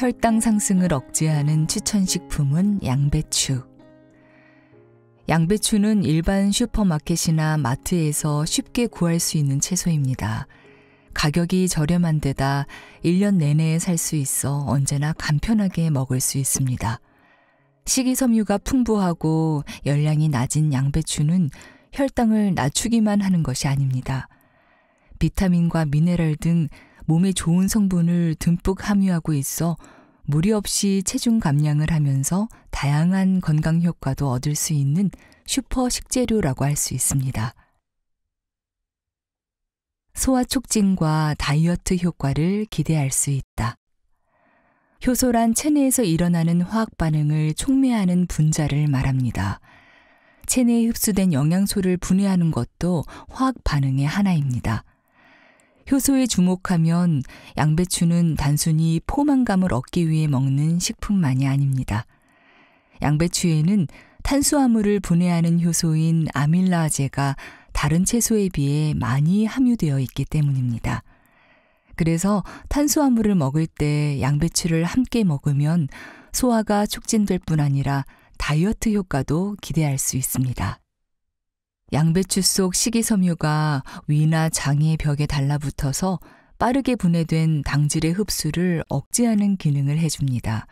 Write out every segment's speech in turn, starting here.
혈당 상승을 억제하는 추천식품은 양배추. 양배추는 일반 슈퍼마켓이나 마트에서 쉽게 구할 수 있는 채소입니다. 가격이 저렴한 데다 1년 내내 살 수 있어 언제나 간편하게 먹을 수 있습니다. 식이섬유가 풍부하고 열량이 낮은 양배추는 혈당을 낮추기만 하는 것이 아닙니다. 비타민과 미네랄 등 몸에 좋은 성분을 듬뿍 함유하고 있어 무리 없이 체중 감량을 하면서 다양한 건강 효과도 얻을 수 있는 슈퍼 식재료라고 할 수 있습니다. 소화 촉진과 다이어트 효과를 기대할 수 있다. 효소란 체내에서 일어나는 화학 반응을 촉매하는 분자를 말합니다. 체내에 흡수된 영양소를 분해하는 것도 화학 반응의 하나입니다. 효소에 주목하면 양배추는 단순히 포만감을 얻기 위해 먹는 식품만이 아닙니다. 양배추에는 탄수화물을 분해하는 효소인 아밀라제가 다른 채소에 비해 많이 함유되어 있기 때문입니다. 그래서 탄수화물을 먹을 때 양배추를 함께 먹으면 소화가 촉진될 뿐 아니라 다이어트 효과도 기대할 수 있습니다. 양배추 속 식이섬유가 위나 장의 벽에 달라붙어서 빠르게 분해된 당질의 흡수를 억제하는 기능을 해줍니다.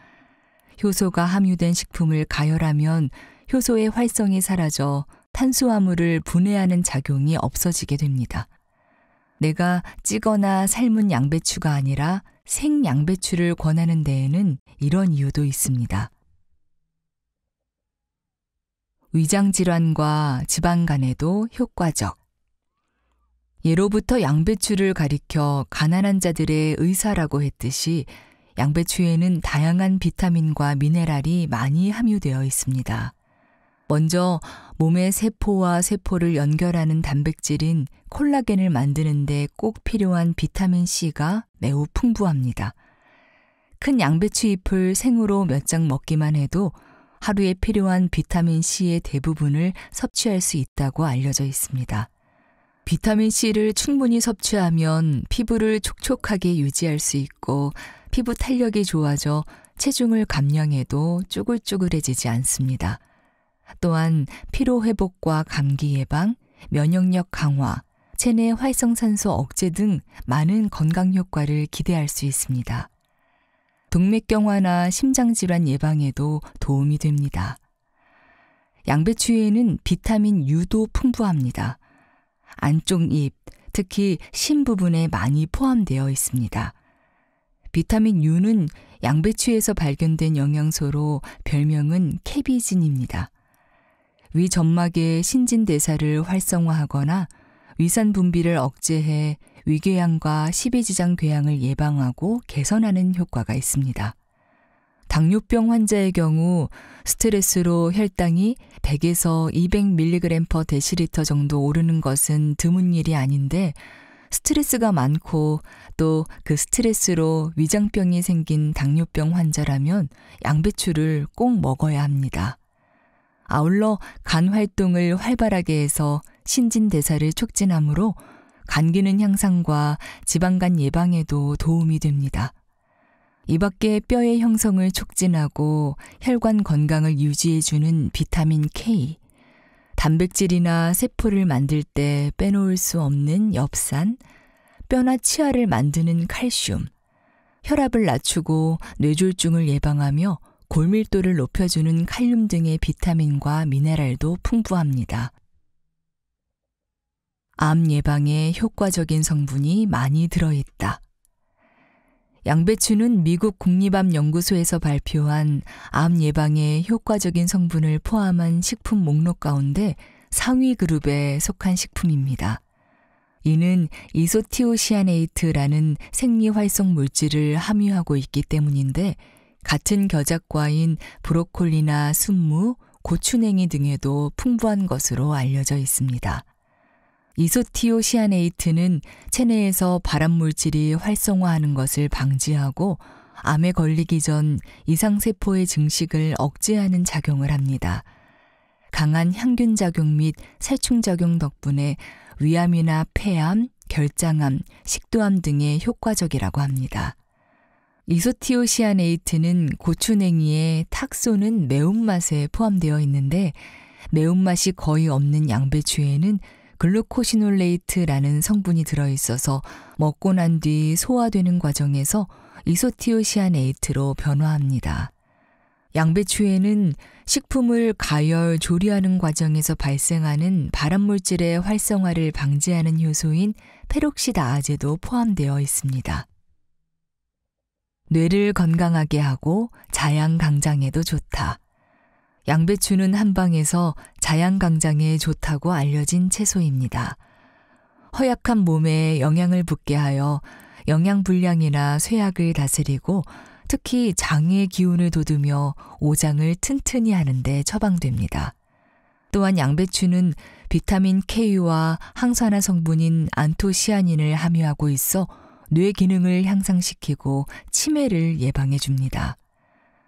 효소가 함유된 식품을 가열하면 효소의 활성이 사라져 탄수화물을 분해하는 작용이 없어지게 됩니다. 내가 찌거나 삶은 양배추가 아니라 생 양배추를 권하는 데에는 이런 이유도 있습니다. 위장 질환과 지방 간에도 효과적. 예로부터 양배추를 가리켜 가난한 자들의 의사라고 했듯이 양배추에는 다양한 비타민과 미네랄이 많이 함유되어 있습니다. 먼저 몸의 세포와 세포를 연결하는 단백질인 콜라겐을 만드는데 꼭 필요한 비타민C가 매우 풍부합니다. 큰 양배추 잎을 생으로 몇 장 먹기만 해도 하루에 필요한 비타민C의 대부분을 섭취할 수 있다고 알려져 있습니다. 비타민C를 충분히 섭취하면 피부를 촉촉하게 유지할 수 있고 피부 탄력이 좋아져 체중을 감량해도 쭈글쭈글해지지 않습니다. 또한 피로회복과 감기 예방, 면역력 강화, 체내 활성산소 억제 등 많은 건강 효과를 기대할 수 있습니다. 동맥경화나 심장질환 예방에도 도움이 됩니다. 양배추에는 비타민 U도 풍부합니다. 안쪽 잎, 특히 심 부분에 많이 포함되어 있습니다. 비타민 U는 양배추에서 발견된 영양소로 별명은 캐비진입니다. 위 점막의 신진대사를 활성화하거나 위산 분비를 억제해 위궤양과 십이지장궤양을 예방하고 개선하는 효과가 있습니다. 당뇨병 환자의 경우 스트레스로 혈당이 100에서 200mg 데시리터 정도 오르는 것은 드문 일이 아닌데 스트레스가 많고 또 그 스트레스로 위장병이 생긴 당뇨병 환자라면 양배추를 꼭 먹어야 합니다. 아울러 간 활동을 활발하게 해서 신진대사를 촉진하므로 간기는 향상과 지방간 예방에도 도움이 됩니다. 이 밖에 뼈의 형성을 촉진하고 혈관 건강을 유지해주는 비타민 K, 단백질이나 세포를 만들 때 빼놓을 수 없는 엽산, 뼈나 치아를 만드는 칼슘, 혈압을 낮추고 뇌졸중을 예방하며 골밀도를 높여주는 칼륨 등의 비타민과 미네랄도 풍부합니다. 암 예방에 효과적인 성분이 많이 들어있다. 양배추는 미국 국립암연구소에서 발표한 암 예방에 효과적인 성분을 포함한 식품 목록 가운데 상위 그룹에 속한 식품입니다. 이는 이소티오시아네이트라는 생리활성 물질을 함유하고 있기 때문인데 같은 겨자과인 브로콜리나 순무, 고추냉이 등에도 풍부한 것으로 알려져 있습니다. 이소티오시아네이트는 체내에서 발암 물질이 활성화하는 것을 방지하고 암에 걸리기 전 이상세포의 증식을 억제하는 작용을 합니다. 강한 향균작용및 살충작용 덕분에 위암이나 폐암, 결장암, 식도암 등에 효과적이라고 합니다. 이소티오시아네이트는 고추냉이에 탁소는 매운맛에 포함되어 있는데 매운맛이 거의 없는 양배추에는 글루코시놀레이트라는 성분이 들어있어서 먹고 난 뒤 소화되는 과정에서 이소티오시아네이트로 변화합니다. 양배추에는 식품을 가열, 조리하는 과정에서 발생하는 발암물질의 활성화를 방지하는 효소인 페록시다아제도 포함되어 있습니다. 뇌를 건강하게 하고 자양 강장에도 좋다. 양배추는 한방에서 자양강장에 좋다고 알려진 채소입니다. 허약한 몸에 영양을 붙게 하여 영양불량이나 쇠약을 다스리고 특히 장의 기운을 돋우며 오장을 튼튼히 하는데 처방됩니다. 또한 양배추는 비타민 K와 항산화 성분인 안토시아닌을 함유하고 있어 뇌 기능을 향상시키고 치매를 예방해 줍니다.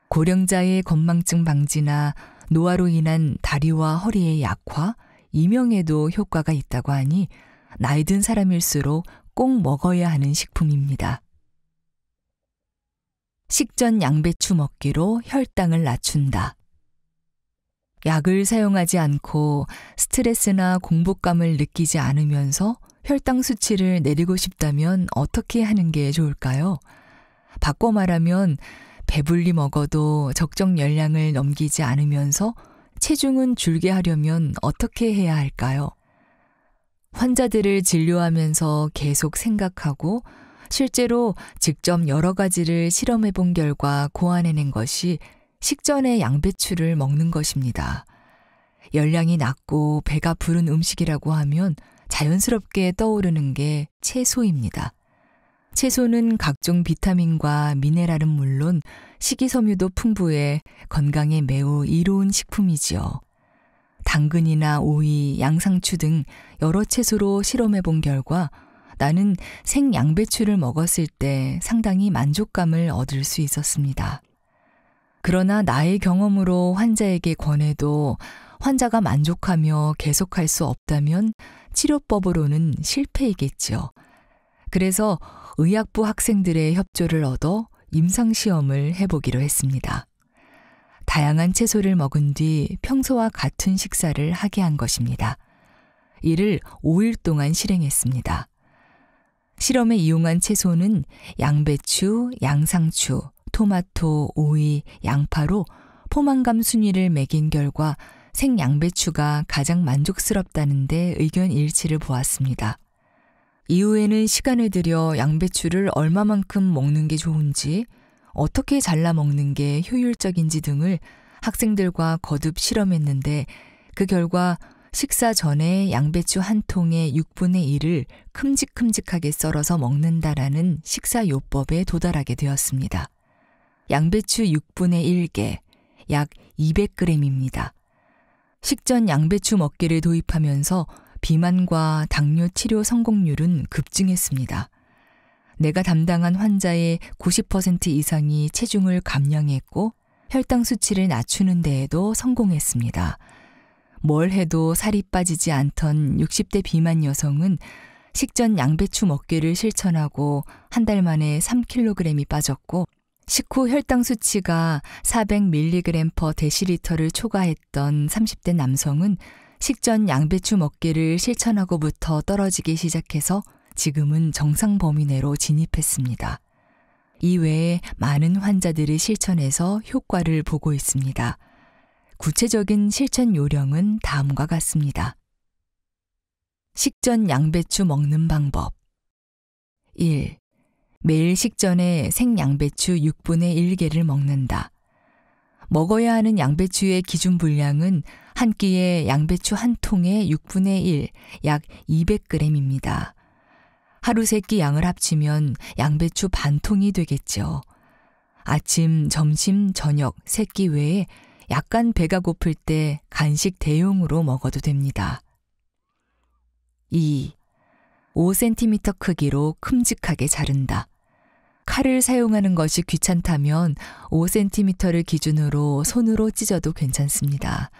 고령자의 건망증 방지나 노화로 인한 다리와 허리의 약화, 이명에도 효과가 있다고 하니 나이 든 사람일수록 꼭 먹어야 하는 식품입니다. 식전 양배추 먹기로 혈당을 낮춘다. 약을 사용하지 않고 스트레스나 공복감을 느끼지 않으면서 혈당 수치를 내리고 싶다면 어떻게 하는 게 좋을까요? 바꿔 말하면 배불리 먹어도 적정 열량을 넘기지 않으면서 체중은 줄게 하려면 어떻게 해야 할까요? 환자들을 진료하면서 계속 생각하고 실제로 직접 여러 가지를 실험해 본 결과 고안해낸 것이 식전에 양배추를 먹는 것입니다. 열량이 낮고 배가 부른 음식이라고 하면 자연스럽게 떠오르는 게 채소입니다. 채소는 각종 비타민과 미네랄은 물론 식이섬유도 풍부해 건강에 매우 이로운 식품이지요. 당근이나 오이, 양상추 등 여러 채소로 실험해 본 결과 나는 생 양배추를 먹었을 때 상당히 만족감을 얻을 수 있었습니다. 그러나 나의 경험으로 환자에게 권해도 환자가 만족하며 계속할 수 없다면 치료법으로는 실패이겠지요. 그래서 의학부 학생들의 협조를 얻어 임상시험을 해보기로 했습니다. 다양한 채소를 먹은 뒤 평소와 같은 식사를 하게 한 것입니다. 이를 5일 동안 실행했습니다. 실험에 이용한 채소는 양배추, 양상추, 토마토, 오이, 양파로 포만감 순위를 매긴 결과 생양배추가 가장 만족스럽다는데 의견 일치를 보았습니다. 이후에는 시간을 들여 양배추를 얼마만큼 먹는 게 좋은지, 어떻게 잘라 먹는 게 효율적인지 등을 학생들과 거듭 실험했는데 그 결과 식사 전에 양배추 한 통의 6분의 1을 큼직큼직하게 썰어서 먹는다라는 식사요법에 도달하게 되었습니다. 양배추 6분의 1개, 약 200g입니다. 식전 양배추 먹기를 도입하면서 비만과 당뇨 치료 성공률은 급증했습니다. 내가 담당한 환자의 90% 이상이 체중을 감량했고 혈당 수치를 낮추는 데에도 성공했습니다. 뭘 해도 살이 빠지지 않던 60대 비만 여성은 식전 양배추 먹기를 실천하고 한 달 만에 3kg이 빠졌고 식후 혈당 수치가 400mg/dl를 초과했던 30대 남성은 식전 양배추 먹기를 실천하고부터 떨어지기 시작해서 지금은 정상 범위 내로 진입했습니다. 이외에 많은 환자들이 실천해서 효과를 보고 있습니다. 구체적인 실천 요령은 다음과 같습니다. 식전 양배추 먹는 방법 1. 매일 식전에 생양배추 6분의 1개를 먹는다. 먹어야 하는 양배추의 기준 분량은 한 끼에 양배추 한 통의 6분의 1, 약 200g입니다. 하루 세 끼 양을 합치면 양배추 반 통이 되겠죠. 아침, 점심, 저녁 세 끼 외에 약간 배가 고플 때 간식 대용으로 먹어도 됩니다. 2. 5cm 크기로 큼직하게 자른다. 칼을 사용하는 것이 귀찮다면 5cm를 기준으로 손으로 찢어도 괜찮습니다.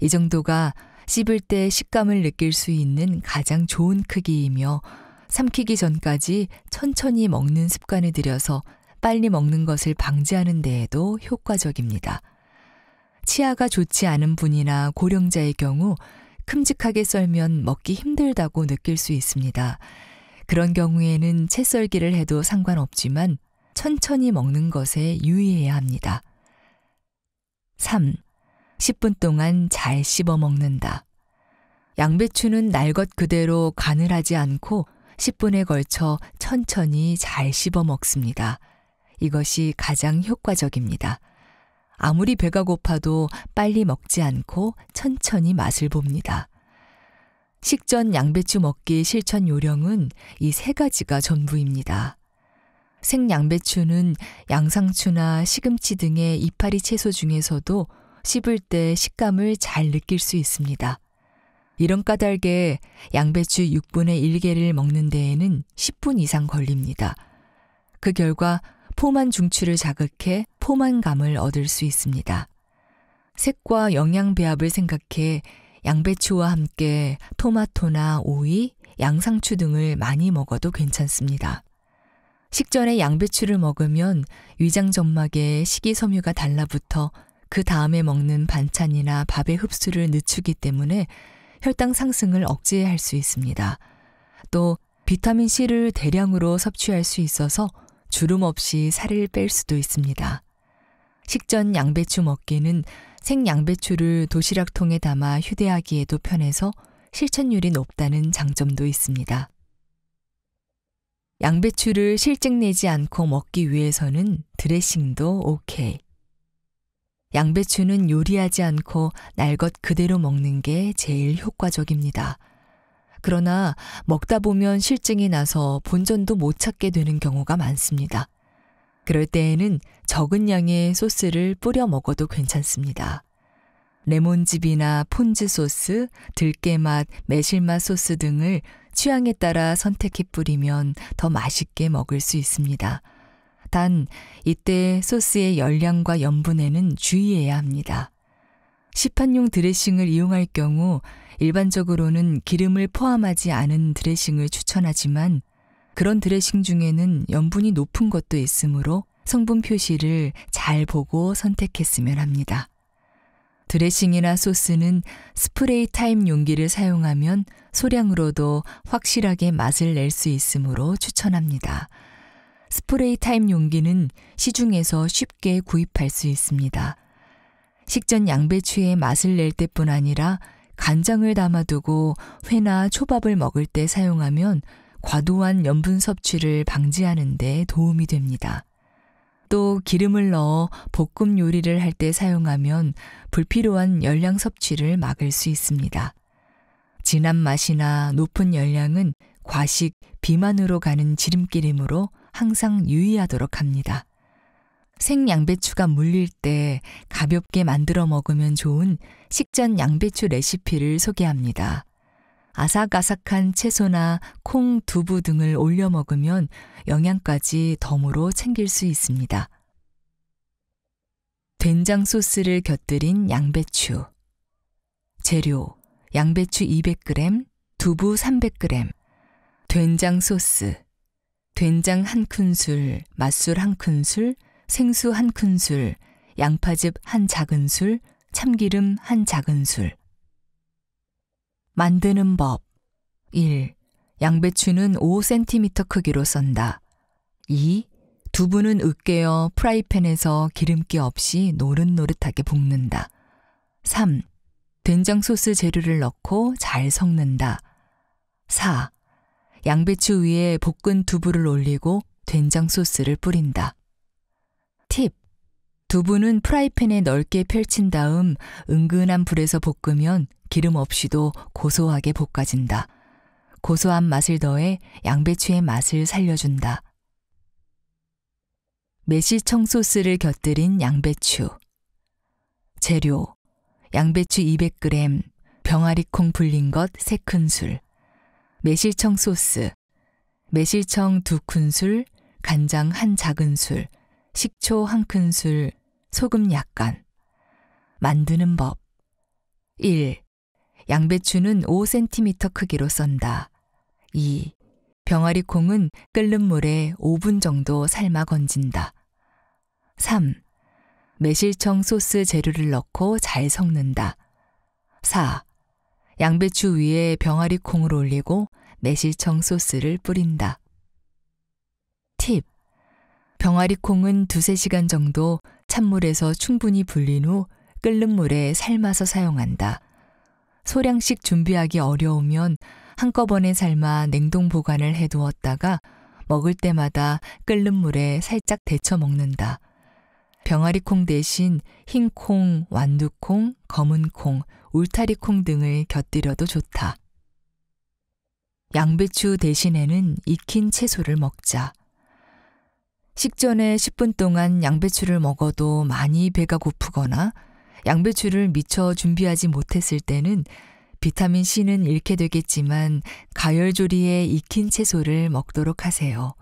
이 정도가 씹을 때 식감을 느낄 수 있는 가장 좋은 크기이며 삼키기 전까지 천천히 먹는 습관을 들여서 빨리 먹는 것을 방지하는 데에도 효과적입니다. 치아가 좋지 않은 분이나 고령자의 경우 큼직하게 썰면 먹기 힘들다고 느낄 수 있습니다. 그런 경우에는 채 썰기를 해도 상관없지만 천천히 먹는 것에 유의해야 합니다. 3. 10분 동안 잘 씹어 먹는다. 양배추는 날것 그대로 간을 하지 않고 10분에 걸쳐 천천히 잘 씹어 먹습니다. 이것이 가장 효과적입니다. 아무리 배가 고파도 빨리 먹지 않고 천천히 맛을 봅니다. 식전 양배추 먹기 실천 요령은 이 세 가지가 전부입니다. 생양배추는 양상추나 시금치 등의 이파리 채소 중에서도 씹을 때 식감을 잘 느낄 수 있습니다. 이런 까닭에 양배추 6분의 1개를 먹는 데에는 10분 이상 걸립니다. 그 결과 포만 중추를 자극해 포만감을 얻을 수 있습니다. 색과 영양 배합을 생각해 양배추와 함께 토마토나 오이, 양상추 등을 많이 먹어도 괜찮습니다. 식전에 양배추를 먹으면 위장 점막에 식이섬유가 달라붙어 그 다음에 먹는 반찬이나 밥의 흡수를 늦추기 때문에 혈당 상승을 억제할 수 있습니다. 또 비타민 C를 대량으로 섭취할 수 있어서 주름 없이 살을 뺄 수도 있습니다. 식전 양배추 먹기는 생양배추를 도시락통에 담아 휴대하기에도 편해서 실천율이 높다는 장점도 있습니다. 양배추를 실증내지 않고 먹기 위해서는 드레싱도 오케이. 양배추는 요리하지 않고 날것 그대로 먹는 게 제일 효과적입니다. 그러나 먹다 보면 실증이 나서 본전도 못 찾게 되는 경우가 많습니다. 그럴 때에는 적은 양의 소스를 뿌려 먹어도 괜찮습니다. 레몬즙이나 폰즈 소스, 들깨맛, 매실맛 소스 등을 취향에 따라 선택해 뿌리면 더 맛있게 먹을 수 있습니다. 단, 이때 소스의 열량과 염분에는 주의해야 합니다. 시판용 드레싱을 이용할 경우 일반적으로는 기름을 포함하지 않은 드레싱을 추천하지만 그런 드레싱 중에는 염분이 높은 것도 있으므로 성분 표시를 잘 보고 선택했으면 합니다. 드레싱이나 소스는 스프레이 타임 용기를 사용하면 소량으로도 확실하게 맛을 낼 수 있으므로 추천합니다. 스프레이 타임 용기는 시중에서 쉽게 구입할 수 있습니다. 식전 양배추의 맛을 낼 때뿐 아니라 간장을 담아두고 회나 초밥을 먹을 때 사용하면 과도한 염분 섭취를 방지하는 데 도움이 됩니다. 또 기름을 넣어 볶음 요리를 할 때 사용하면 불필요한 열량 섭취를 막을 수 있습니다. 진한 맛이나 높은 열량은 과식, 비만으로 가는 지름길이므로 항상 유의하도록 합니다. 생양배추가 물릴 때 가볍게 만들어 먹으면 좋은 식전 양배추 레시피를 소개합니다. 아삭아삭한 채소나 콩, 두부 등을 올려 먹으면 영양까지 덤으로 챙길 수 있습니다. 된장 소스를 곁들인 양배추. 재료: 양배추 200g, 두부 300g, 된장 소스, 된장 한 큰술, 맛술 한 큰술, 생수 한 큰술, 양파즙 한 작은술, 참기름 한 작은술. 만드는 법 1. 양배추는 5cm 크기로 썬다. 2. 두부는 으깨어 프라이팬에서 기름기 없이 노릇노릇하게 볶는다. 3. 된장 소스 재료를 넣고 잘 섞는다. 4. 양배추 위에 볶은 두부를 올리고 된장 소스를 뿌린다. 두부는 프라이팬에 넓게 펼친 다음 은근한 불에서 볶으면 기름 없이도 고소하게 볶아진다. 고소한 맛을 더해 양배추의 맛을 살려준다. 매실청 소스를 곁들인 양배추. 재료. 양배추 200g, 병아리콩 불린 것 3큰술. 매실청 소스. 매실청 2큰술, 간장 1작은술, 식초 1큰술, 소금 약간. 만드는 법. 1. 양배추는 5cm 크기로 썬다. 2. 병아리 콩은 끓는 물에 5분 정도 삶아 건진다. 3. 매실청 소스 재료를 넣고 잘 섞는다. 4. 양배추 위에 병아리 콩을 올리고 매실청 소스를 뿌린다. 팁. 병아리 콩은 2, 3 시간 정도 찬물에서 충분히 불린 후 끓는 물에 삶아서 사용한다. 소량씩 준비하기 어려우면 한꺼번에 삶아 냉동 보관을 해두었다가 먹을 때마다 끓는 물에 살짝 데쳐 먹는다. 병아리콩 대신 흰콩, 완두콩, 검은콩, 울타리콩 등을 곁들여도 좋다. 양배추 대신에는 익힌 채소를 먹자. 식전에 10분 동안 양배추를 먹어도 많이 배가 고프거나 양배추를 미처 준비하지 못했을 때는 비타민 C는 잃게 되겠지만 가열조리에 익힌 채소를 먹도록 하세요.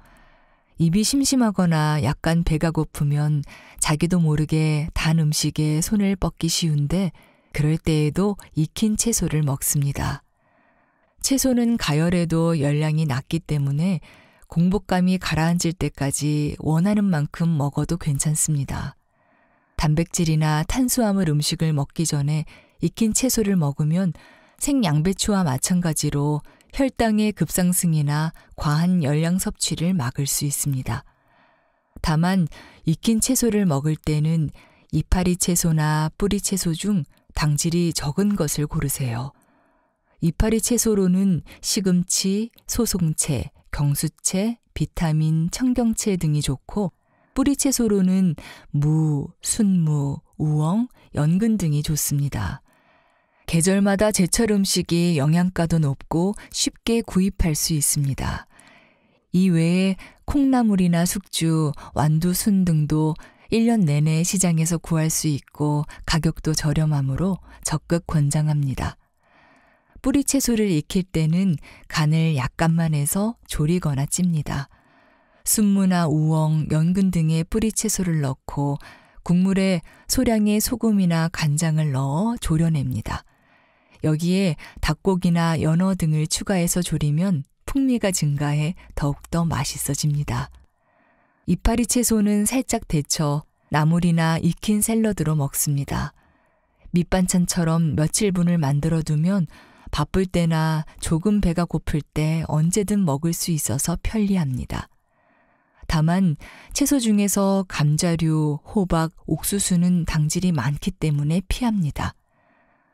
입이 심심하거나 약간 배가 고프면 자기도 모르게 단 음식에 손을 뻗기 쉬운데 그럴 때에도 익힌 채소를 먹습니다. 채소는 가열에도 열량이 낮기 때문에 공복감이 가라앉을 때까지 원하는 만큼 먹어도 괜찮습니다. 단백질이나 탄수화물 음식을 먹기 전에 익힌 채소를 먹으면 생양배추와 마찬가지로 혈당의 급상승이나 과한 열량 섭취를 막을 수 있습니다. 다만 익힌 채소를 먹을 때는 이파리 채소나 뿌리 채소 중 당질이 적은 것을 고르세요. 이파리 채소로는 시금치, 소송채, 경수채, 비타민, 청경채 등이 좋고 뿌리 채소로는 무, 순무, 우엉, 연근 등이 좋습니다. 계절마다 제철 음식이 영양가도 높고 쉽게 구입할 수 있습니다. 이외에 콩나물이나 숙주, 완두순 등도 1년 내내 시장에서 구할 수 있고 가격도 저렴하므로 적극 권장합니다. 뿌리 채소를 익힐 때는 간을 약간만 해서 졸이거나 찝니다. 순무나 우엉, 연근 등의 뿌리 채소를 넣고 국물에 소량의 소금이나 간장을 넣어 졸여냅니다. 여기에 닭고기나 연어 등을 추가해서 졸이면 풍미가 증가해 더욱더 맛있어집니다. 이파리 채소는 살짝 데쳐 나물이나 익힌 샐러드로 먹습니다. 밑반찬처럼 며칠분을 만들어 두면 바쁠 때나 조금 배가 고플 때 언제든 먹을 수 있어서 편리합니다. 다만 채소 중에서 감자류, 호박, 옥수수는 당질이 많기 때문에 피합니다.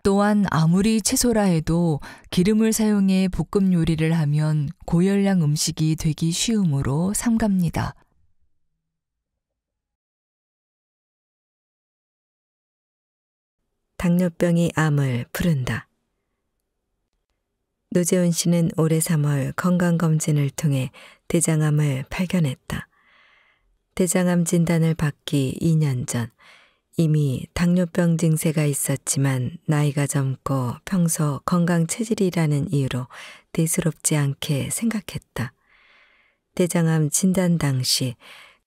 또한 아무리 채소라 해도 기름을 사용해 볶음 요리를 하면 고열량 음식이 되기 쉬우므로 삼갑니다. 당뇨병이 암을 부른다. 노재훈 씨는 올해 3월 건강검진을 통해 대장암을 발견했다. 대장암 진단을 받기 2년 전 이미 당뇨병 증세가 있었지만 나이가 젊고 평소 건강 체질이라는 이유로 대수롭지 않게 생각했다. 대장암 진단 당시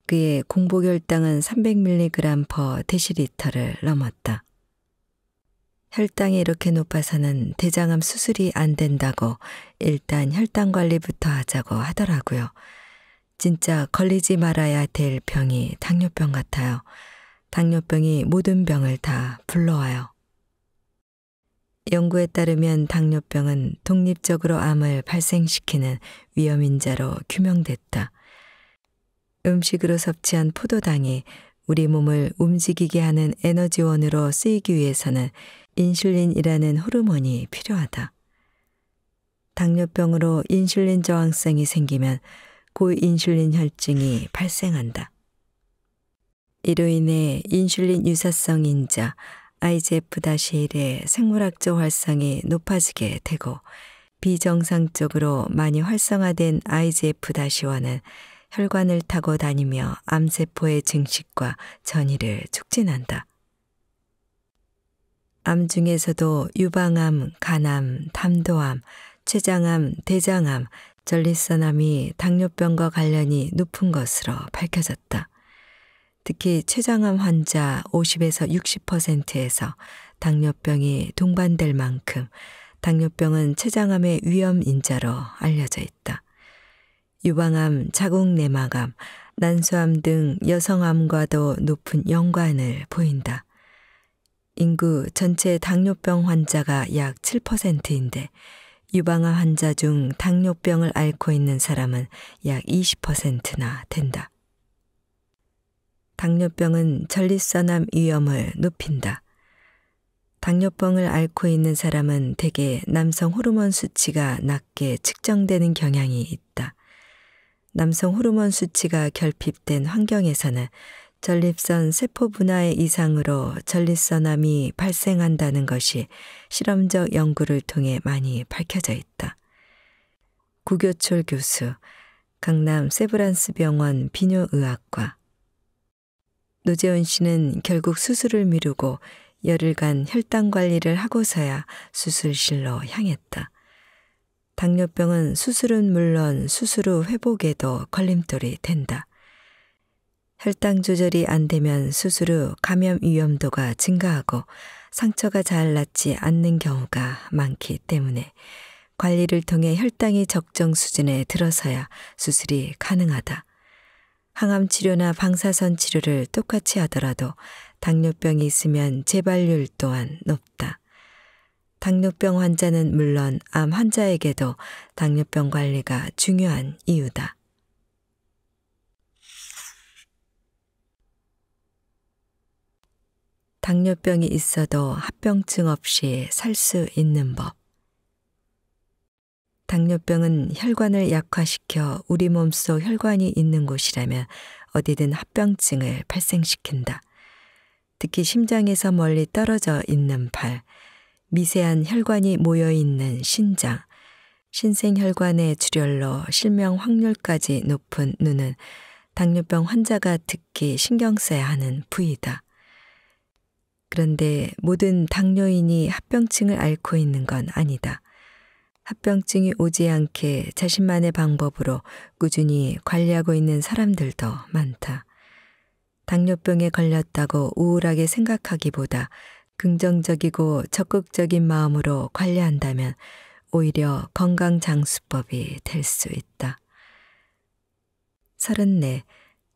그의 공복혈당은 300mg per 데시를 넘었다. 혈당이 이렇게 높아서는 대장암 수술이 안 된다고 일단 혈당 관리부터 하자고 하더라고요. 진짜 걸리지 말아야 될 병이 당뇨병 같아요. 당뇨병이 모든 병을 다 불러와요. 연구에 따르면 당뇨병은 독립적으로 암을 발생시키는 위험인자로 규명됐다. 음식으로 섭취한 포도당이 우리 몸을 움직이게 하는 에너지원으로 쓰이기 위해서는 인슐린이라는 호르몬이 필요하다. 당뇨병으로 인슐린 저항성이 생기면 고인슐린 혈증이 발생한다. 이로 인해 인슐린 유사성 인자 IGF-1의 생물학적 활성이 높아지게 되고 비정상적으로 많이 활성화된 IGF-1은 혈관을 타고 다니며 암세포의 증식과 전이를 촉진한다. 암 중에서도 유방암, 간암, 담도암, 췌장암, 대장암, 전립선암이 당뇨병과 관련이 높은 것으로 밝혀졌다. 특히 췌장암 환자 50에서 60%에서 당뇨병이 동반될 만큼 당뇨병은 췌장암의 위험 인자로 알려져 있다. 유방암, 자궁내막암, 난소암 등 여성암과도 높은 연관을 보인다. 인구 전체 당뇨병 환자가 약 7%인데 유방암 환자 중 당뇨병을 앓고 있는 사람은 약 20%나 된다. 당뇨병은 전립선암 위험을 높인다. 당뇨병을 앓고 있는 사람은 대개 남성 호르몬 수치가 낮게 측정되는 경향이 있다. 남성 호르몬 수치가 결핍된 환경에서는 전립선 세포 분화의 이상으로 전립선암이 발생한다는 것이 실험적 연구를 통해 많이 밝혀져 있다. 구교철 교수, 강남 세브란스 병원 비뇨의학과. 노재훈 씨는 결국 수술을 미루고 열흘간 혈당 관리를 하고서야 수술실로 향했다. 당뇨병은 수술은 물론 수술 후 회복에도 걸림돌이 된다. 혈당 조절이 안 되면 수술 후 감염 위험도가 증가하고 상처가 잘 낫지 않는 경우가 많기 때문에 관리를 통해 혈당이 적정 수준에 들어서야 수술이 가능하다. 항암 치료나 방사선 치료를 똑같이 하더라도 당뇨병이 있으면 재발률 또한 높다. 당뇨병 환자는 물론 암 환자에게도 당뇨병 관리가 중요한 이유다. 당뇨병이 있어도 합병증 없이 살 수 있는 법. 당뇨병은 혈관을 약화시켜 우리 몸속 혈관이 있는 곳이라면 어디든 합병증을 발생시킨다. 특히 심장에서 멀리 떨어져 있는 발, 미세한 혈관이 모여 있는 신장, 신생혈관의 출혈로 실명 확률까지 높은 눈은 당뇨병 환자가 특히 신경 써야 하는 부위다. 그런데 모든 당뇨인이 합병증을 앓고 있는 건 아니다. 합병증이 오지 않게 자신만의 방법으로 꾸준히 관리하고 있는 사람들도 많다. 당뇨병에 걸렸다고 우울하게 생각하기보다 긍정적이고 적극적인 마음으로 관리한다면 오히려 건강장수법이 될 수 있다. 34.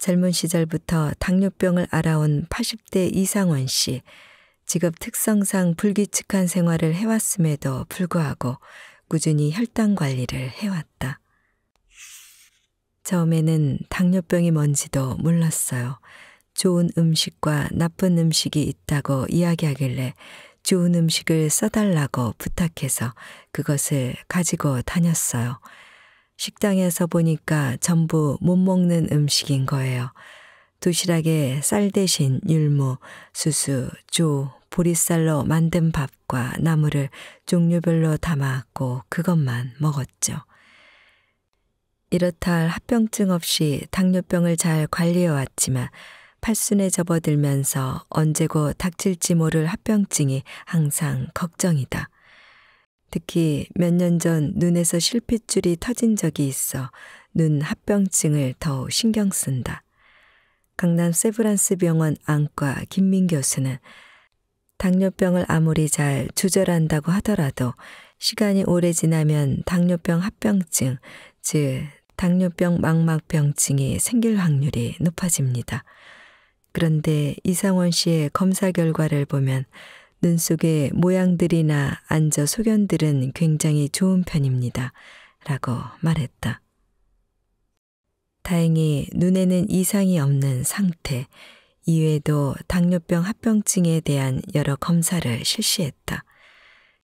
젊은 시절부터 당뇨병을 알아온 80대 이상원 씨. 직업 특성상 불규칙한 생활을 해왔음에도 불구하고 꾸준히 혈당 관리를 해왔다. 처음에는 당뇨병이 뭔지도 몰랐어요. 좋은 음식과 나쁜 음식이 있다고 이야기하길래 좋은 음식을 써달라고 부탁해서 그것을 가지고 다녔어요. 식당에서 보니까 전부 못 먹는 음식인 거예요. 도시락에 쌀 대신 율무, 수수, 조, 보리쌀로 만든 밥과 나물을 종류별로 담아왔고 그것만 먹었죠. 이렇다 할 합병증 없이 당뇨병을 잘 관리해왔지만 팔순에 접어들면서 언제고 닥칠지 모를 합병증이 항상 걱정이다. 특히 몇 년 전 눈에서 실핏줄이 터진 적이 있어 눈 합병증을 더 신경 쓴다. 강남 세브란스 병원 안과 김민 교수는 당뇨병을 아무리 잘 조절한다고 하더라도 시간이 오래 지나면 당뇨병 합병증, 즉 당뇨병 망막병증이 생길 확률이 높아집니다. 그런데 이상원 씨의 검사 결과를 보면 눈 속의 모양들이나 앉아 소견들은 굉장히 좋은 편입니다. 라고 말했다. 다행히 눈에는 이상이 없는 상태, 이외에도 당뇨병 합병증에 대한 여러 검사를 실시했다.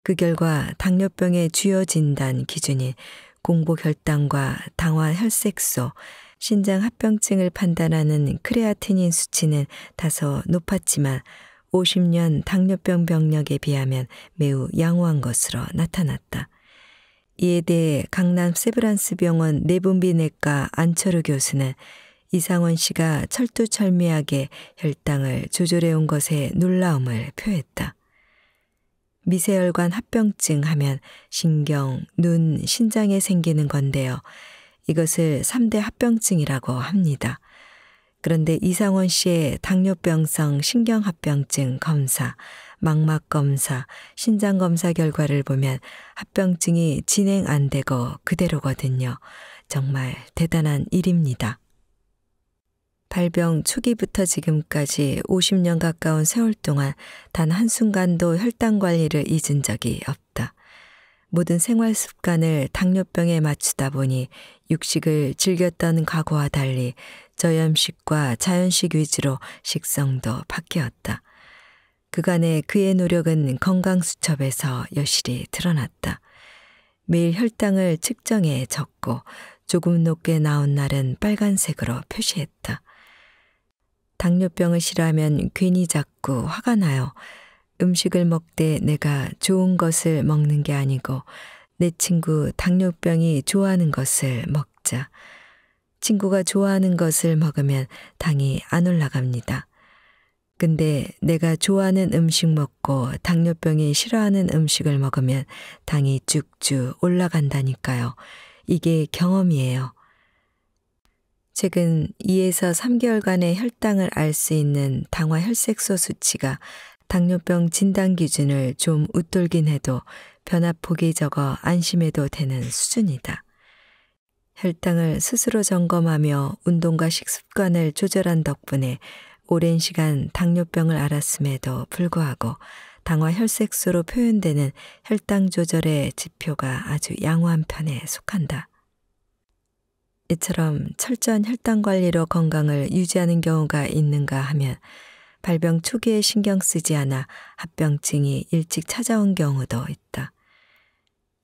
그 결과 당뇨병의 주요 진단 기준인 공복혈당과 당화혈색소, 신장 합병증을 판단하는 크레아티닌 수치는 다소 높았지만 50년 당뇨병 병력에 비하면 매우 양호한 것으로 나타났다. 이에 대해 강남 세브란스 병원 내분비 내과 안철우 교수는 이상원 씨가 철두철미하게 혈당을 조절해 온 것에 놀라움을 표했다. 미세혈관 합병증 하면 신경, 눈, 신장에 생기는 건데요. 이것을 3대 합병증이라고 합니다. 그런데 이상원 씨의 당뇨병성 신경합병증 검사, 망막 검사, 신장 검사 결과를 보면 합병증이 진행 안 되고 그대로거든요. 정말 대단한 일입니다. 발병 초기부터 지금까지 50년 가까운 세월 동안 단 한순간도 혈당 관리를 잊은 적이 없다. 모든 생활 습관을 당뇨병에 맞추다 보니 육식을 즐겼던 과거와 달리 저염식과 자연식 위주로 식성도 바뀌었다. 그간의 그의 노력은 건강수첩에서 여실히 드러났다. 매일 혈당을 측정해 적고 조금 높게 나온 날은 빨간색으로 표시했다. 당뇨병을 싫어하면 괜히 자꾸 화가 나요. 음식을 먹되 내가 좋은 것을 먹는 게 아니고 내 친구 당뇨병이 좋아하는 것을 먹자. 친구가 좋아하는 것을 먹으면 당이 안 올라갑니다. 근데 내가 좋아하는 음식 먹고 당뇨병이 싫어하는 음식을 먹으면 당이 쭉쭉 올라간다니까요. 이게 경험이에요. 최근 2에서 3개월간의 혈당을 알 수 있는 당화 혈색소 수치가 당뇨병 진단 기준을 좀 웃돌긴 해도 변화폭이 적어 안심해도 되는 수준이다. 혈당을 스스로 점검하며 운동과 식습관을 조절한 덕분에 오랜 시간 당뇨병을 알았음에도 불구하고 당화 혈색소로 표현되는 혈당 조절의 지표가 아주 양호한 편에 속한다. 이처럼 철저한 혈당 관리로 건강을 유지하는 경우가 있는가 하면 발병 초기에 신경 쓰지 않아 합병증이 일찍 찾아온 경우도 있다.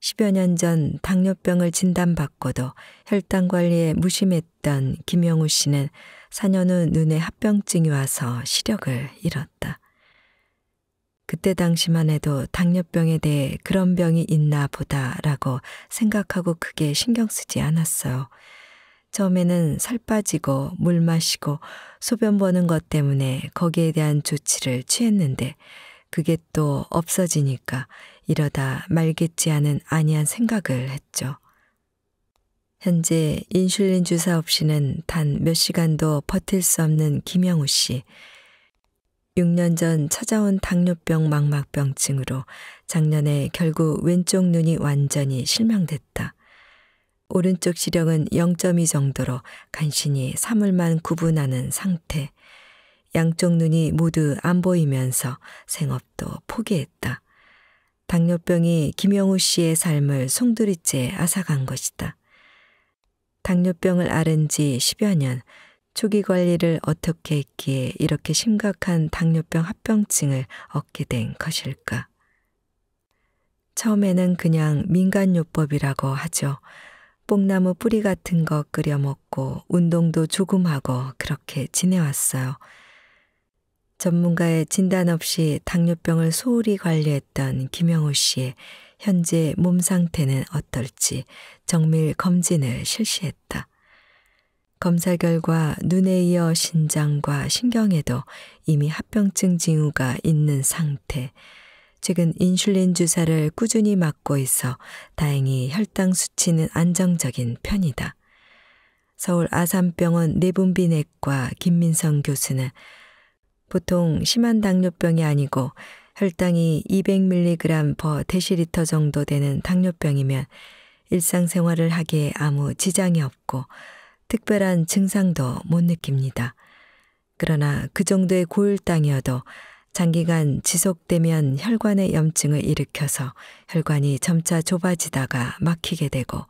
10여 년 전 당뇨병을 진단받고도 혈당 관리에 무심했던 김영우 씨는 4년 후 눈에 합병증이 와서 시력을 잃었다. 그때 당시만 해도 당뇨병에 대해 그런 병이 있나 보다라고 생각하고 크게 신경 쓰지 않았어요. 처음에는 살 빠지고 물 마시고 소변 보는 것 때문에 거기에 대한 조치를 취했는데 그게 또 없어지니까 이러다 말겠지 않은 아니한 생각을 했죠. 현재 인슐린 주사 없이는 단 몇 시간도 버틸 수 없는 김영우 씨. 6년 전 찾아온 당뇨병 망막병증으로 작년에 결국 왼쪽 눈이 완전히 실명됐다. 오른쪽 시력은 0.2 정도로 간신히 사물만 구분하는 상태. 양쪽 눈이 모두 안 보이면서 생업도 포기했다. 당뇨병이 김영우 씨의 삶을 송두리째 앗아간 것이다. 당뇨병을 앓은 지 10여 년, 초기 관리를 어떻게 했기에 이렇게 심각한 당뇨병 합병증을 얻게 된 것일까? 처음에는 그냥 민간요법이라고 하죠. 뽕나무 뿌리 같은 거 끓여 먹고 운동도 조금 하고 그렇게 지내왔어요. 전문가의 진단 없이 당뇨병을 소홀히 관리했던 김영호 씨의 현재 몸 상태는 어떨지 정밀 검진을 실시했다. 검사 결과 눈에 이어 신장과 신경에도 이미 합병증 징후가 있는 상태. 최근 인슐린 주사를 꾸준히 맞고 있어 다행히 혈당 수치는 안정적인 편이다. 서울 아산병원 내분비내과 김민성 교수는 보통 심한 당뇨병이 아니고 혈당이 200mg per 데시리터 정도 되는 당뇨병이면 일상생활을 하기에 아무 지장이 없고 특별한 증상도 못 느낍니다. 그러나 그 정도의 고혈당이어도 장기간 지속되면 혈관의 염증을 일으켜서 혈관이 점차 좁아지다가 막히게 되고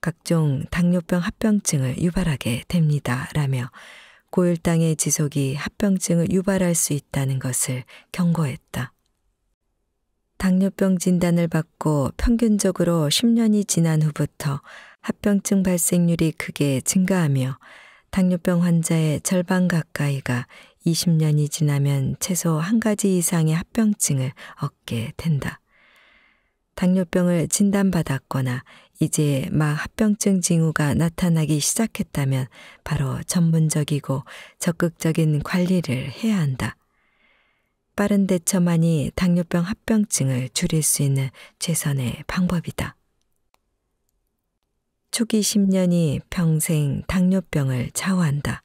각종 당뇨병 합병증을 유발하게 됩니다. 라며 고혈당의 지속이 합병증을 유발할 수 있다는 것을 경고했다. 당뇨병 진단을 받고 평균적으로 10년이 지난 후부터 합병증 발생률이 크게 증가하며 당뇨병 환자의 절반 가까이가 20년이 지나면 최소 한 가지 이상의 합병증을 얻게 된다. 당뇨병을 진단받았거나 이제 막 합병증 징후가 나타나기 시작했다면 바로 전문적이고 적극적인 관리를 해야 한다. 빠른 대처만이 당뇨병 합병증을 줄일 수 있는 최선의 방법이다. 초기 10년이 평생 당뇨병을 좌우한다.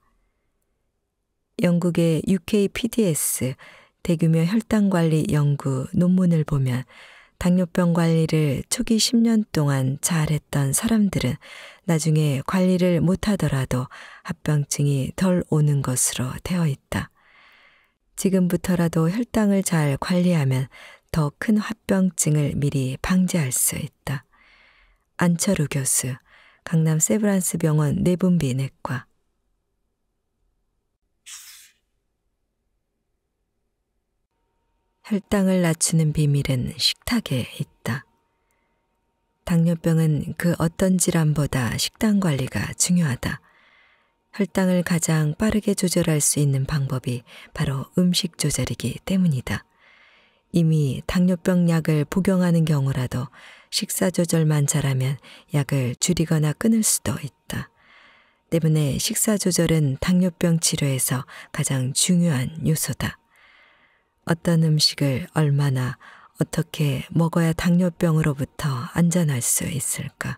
영국의 UKPDS 대규모 혈당 관리 연구 논문을 보면 당뇨병 관리를 초기 10년 동안 잘했던 사람들은 나중에 관리를 못하더라도 합병증이 덜 오는 것으로 되어 있다. 지금부터라도 혈당을 잘 관리하면 더 큰 합병증을 미리 방지할 수 있다. 안철우 교수, 강남 세브란스 병원 내분비 내과 혈당을 낮추는 비밀은 식탁에 있다. 당뇨병은 그 어떤 질환보다 식단 관리가 중요하다. 혈당을 가장 빠르게 조절할 수 있는 방법이 바로 음식 조절이기 때문이다. 이미 당뇨병 약을 복용하는 경우라도 식사 조절만 잘하면 약을 줄이거나 끊을 수도 있다. 때문에 식사 조절은 당뇨병 치료에서 가장 중요한 요소다. 어떤 음식을 얼마나 어떻게 먹어야 당뇨병으로부터 안전할 수 있을까?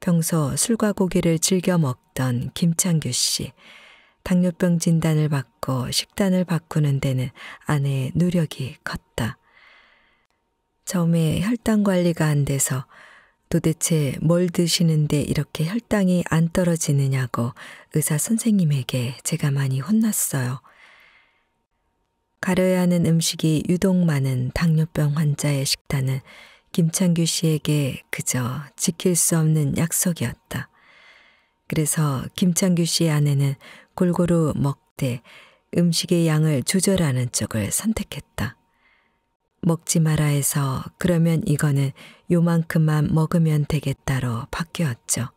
평소 술과 고기를 즐겨 먹던 김창규 씨. 당뇨병 진단을 받고 식단을 바꾸는 데는 아내의 노력이 컸다. 처음에 혈당 관리가 안 돼서 도대체 뭘 드시는데 이렇게 혈당이 안 떨어지느냐고 의사 선생님에게 제가 많이 혼났어요. 가려야 하는 음식이 유독 많은 당뇨병 환자의 식단은 김창규 씨에게 그저 지킬 수 없는 약속이었다. 그래서 김창규 씨의 아내는 골고루 먹되 음식의 양을 조절하는 쪽을 선택했다. 먹지 마라 해서 그러면 이거는 요만큼만 먹으면 되겠다로 바뀌었죠.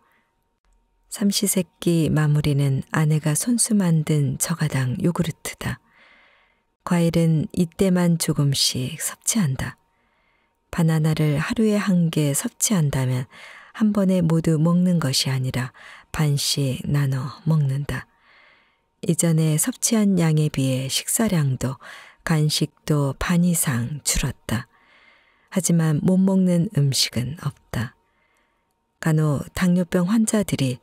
삼시세끼 마무리는 아내가 손수 만든 저가당 요구르트다. 과일은 이때만 조금씩 섭취한다. 바나나를 하루에 한 개 섭취한다면 한 번에 모두 먹는 것이 아니라 반씩 나눠 먹는다. 이전에 섭취한 양에 비해 식사량도 간식도 반 이상 줄었다. 하지만 못 먹는 음식은 없다. 간혹 당뇨병 환자들이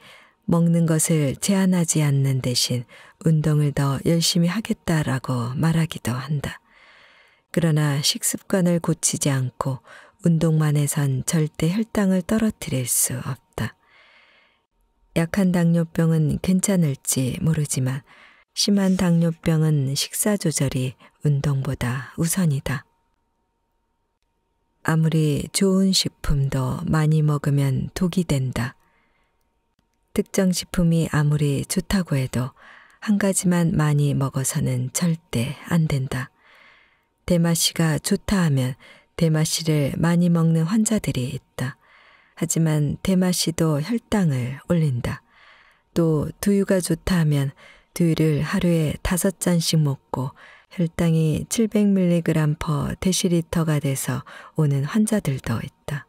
먹는 것을 제한하지 않는 대신 운동을 더 열심히 하겠다라고 말하기도 한다. 그러나 식습관을 고치지 않고 운동만 해선 절대 혈당을 떨어뜨릴 수 없다. 약한 당뇨병은 괜찮을지 모르지만 심한 당뇨병은 식사 조절이 운동보다 우선이다. 아무리 좋은 식품도 많이 먹으면 독이 된다. 특정 식품이 아무리 좋다고 해도 한 가지만 많이 먹어서는 절대 안 된다. 대마씨가 좋다 하면 대마씨를 많이 먹는 환자들이 있다. 하지만 대마씨도 혈당을 올린다. 또 두유가 좋다 하면 두유를 하루에 다섯 잔씩 먹고 혈당이 700mg 퍼 데시리터가 돼서 오는 환자들도 있다.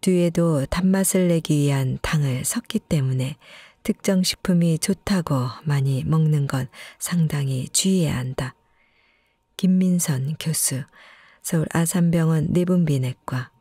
두유에도 단맛을 내기 위한 당을 섞기 때문에 특정 식품이 좋다고 많이 먹는 건 상당히 주의해야 한다. 김민선 교수, 서울 아산병원 내분비내과